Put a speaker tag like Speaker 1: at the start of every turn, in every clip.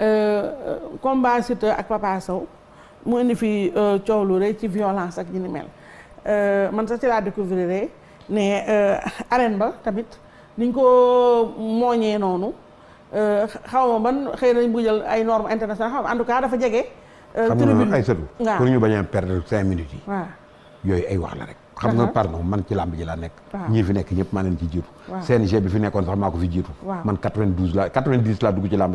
Speaker 1: Euh, euh, combat Siteu ak Papa Sow mu indi fi euh, coow lu rëy ci violence ak ñu ni mel man sax ci laa découvrir ne arène ba tamit niñ ko mooñee noonu xaw ma ban xëy nañ bu jël ay normes internationales xaw ma en tout cas dafa jege. tribune ay sëtu pour ñu
Speaker 2: bañ a perdre cinq minutes yi. waaw yooyu ay wax la rek. xam nga pardon man ci làmb ji laa nekk. ñii fi nekk ñëpp maa leen ci jiitu. CNG bi fi nekkoon sax maa ko fi jiitu. man 92 la 90 laa dugg ci làmb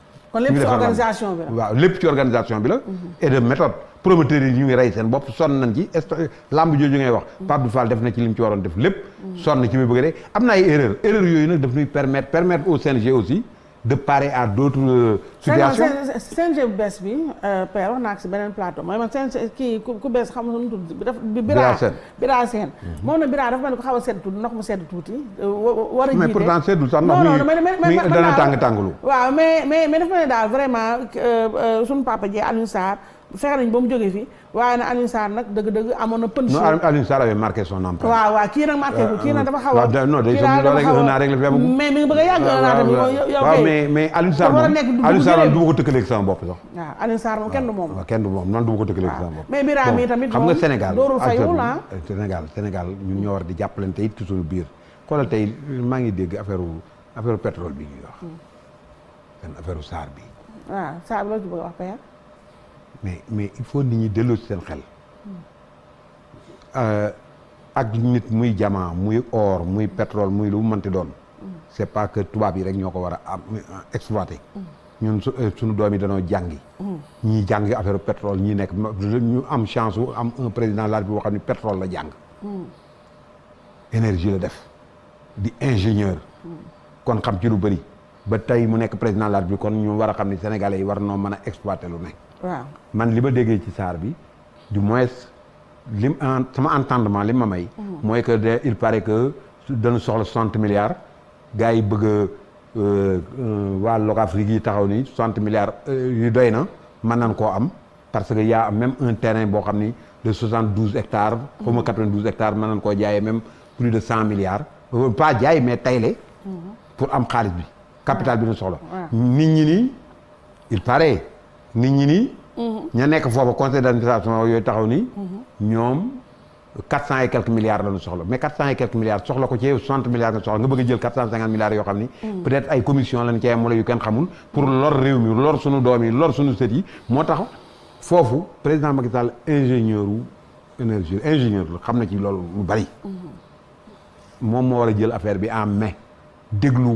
Speaker 1: kon petites organisation
Speaker 2: bi la mhm. et de méthode promoteur ñu ngi ray seen bop son nañ ci lamb ngay wax. Mhm. Pape Fall def na ci lim ci waroon def lepp mhm. son ci a une ay erreurs daf permettre permettre au CNG aussi. de parer à d' autres situations.
Speaker 1: CNG bu bees bi père wax naa ko si beneen plateau mooy man CNG kii ku bees xam nga nu mu tudd. Bira Sène Bira Sène. moom na Bira dafa mel ni ko a sedd tuuti ndox mu sedd tuuti. war a mais mais mais mais dafa mel ni daal vraiment suñu papa ji Alioune Sarr. fexe nañ ba mu jógee fii waaye na Alioune nag dëgg-dëgg amoon na pën. non
Speaker 2: Alioune Sarr avait marqué son empreinte.
Speaker 1: waaw waaw kii nag marqué ko kii dafa xaw a. Euh, waaw non day un an mais a yàgg un waaw mais
Speaker 2: mais Alioune Sarr moom Alioune Sarr du ko tëkkaleeg sama bopp sax.
Speaker 1: Ah, waaw Alioune moom kenn du moom. waaw
Speaker 2: kenn du moom man du ma ko tëkkaleeg sama ah, bopp. mais Birame yi tamit moom ah. euh, Sénégal Sénégal ñun ñoo war di jàppalante it ci suñu biir xoolal tey maa ngi dégg affaire affaire pétrole bi ñuy wax
Speaker 1: hmm.
Speaker 2: mais mais il faut nit ñi delloo ci seen xel. Euh, ak nit muy muy or mouille pétrole mouille lu mu mënti c'est pas que tubaab yi rek ñoo ko am euh, exploité. ñun su euh, suñu doom yi jangi jàngi. jangi affaire pétrole ñii nek ñu am chance wu am un président laaj du boo pétrole la jang énergie le def di ingénieurs kon xam ci lu bëri ba président laaj du kon ñu war a sénégalais yi war noo lu man li ma déggee ci saar bi du moins lim sama entendement li ma may. Mhm. mooy que de il paraît que dañu soxla 60 milliards gars yi bëgg euh, euh, waa Afrique yi taxaw ni 60 milliards euh, yu doy na mën nañ koo am parce que y' a même un terrain boo xam ni de 72 hectares. Mhm. xaw ma hectares mën nañ koo jaayee même plus de 100 milliards. pas jaay mais tayle. Mhm. pour am xaalis bi. capital bi ñu soxla. nit ñi ni il paraît. Nous avons mhm. ña conseil mhm. et quelques milliards de le mais 400 et quelques milliards sur le côté 60 milliards de le nga milliards de dollars. Mhm. peut être ay commission lañ pour leur réunir, pour lor suñu lor yi président Macky ingénieur ou énergie ingénieur ci loolu lu bari. un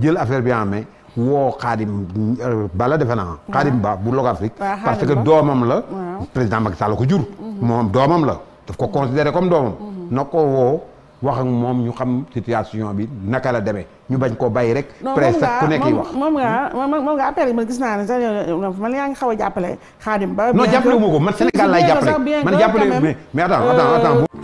Speaker 2: jël affaire bi en main woo xaadim euh, bala defe naa xaadim ba bu Log Afrique parce que doomam la président Macky Sall ko jur mhm. moom doomam la daf ko mhm. considéré comme doomam mhm. na ko woo wax ak moom ñu xam situation bi naka la demee ñu bañ ko bàyyi rek presse ku nekk yi wax
Speaker 1: moom nga moom nga appelé man gis naa ne sax man yaa ngi xaw a jàppale xaadim ba non jàppale ko man Sénégal laay jàppale man jàppale mais
Speaker 2: mais attends attends euh,
Speaker 1: attends